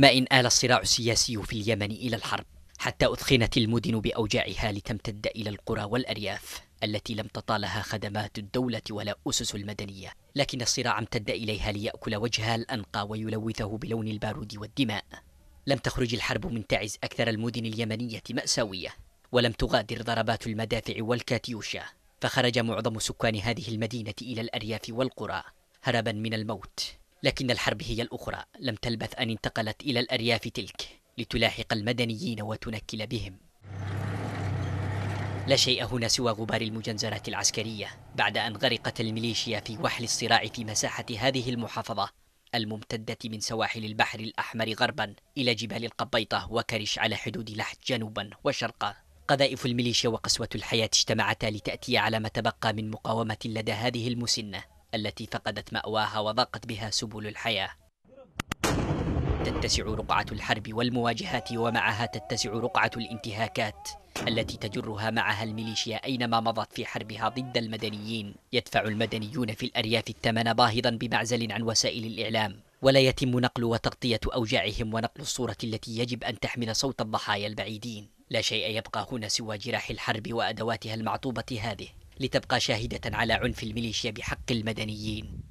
ما إن آل الصراع السياسي في اليمن إلى الحرب حتى أثخنت المدن بأوجاعها لتمتد إلى القرى والأرياف التي لم تطالها خدمات الدولة ولا أسس المدنية لكن الصراع امتد إليها ليأكل وجهها الأنقى ويلوثه بلون البارود والدماء لم تخرج الحرب من تعز أكثر المدن اليمنية مأساوية ولم تغادر ضربات المدافع والكاتيوشا فخرج معظم سكان هذه المدينة إلى الأرياف والقرى هربا من الموت لكن الحرب هي الأخرى لم تلبث أن انتقلت إلى الأرياف تلك لتلاحق المدنيين وتنكل بهم لا شيء هنا سوى غبار المجنزرات العسكرية بعد أن غرقت الميليشيا في وحل الصراع في مساحة هذه المحافظة الممتدة من سواحل البحر الأحمر غربا إلى جبال القبيطة وكرش على حدود لحج جنوبا وشرقا قذائف الميليشيا وقسوة الحياة اجتمعتا لتأتي على ما تبقى من مقاومة لدى هذه المسنة التي فقدت مأواها وضاقت بها سبل الحياة تتسع رقعة الحرب والمواجهات ومعها تتسع رقعة الانتهاكات التي تجرها معها الميليشيا أينما مضت في حربها ضد المدنيين يدفع المدنيون في الأرياف الثمن باهظا بمعزل عن وسائل الإعلام ولا يتم نقل وتغطية أوجاعهم ونقل الصورة التي يجب أن تحمل صوت الضحايا البعيدين لا شيء يبقى هنا سوى جراح الحرب وأدواتها المعطوبة هذه لتبقى شاهدة على عنف الميليشيا بحق المدنيين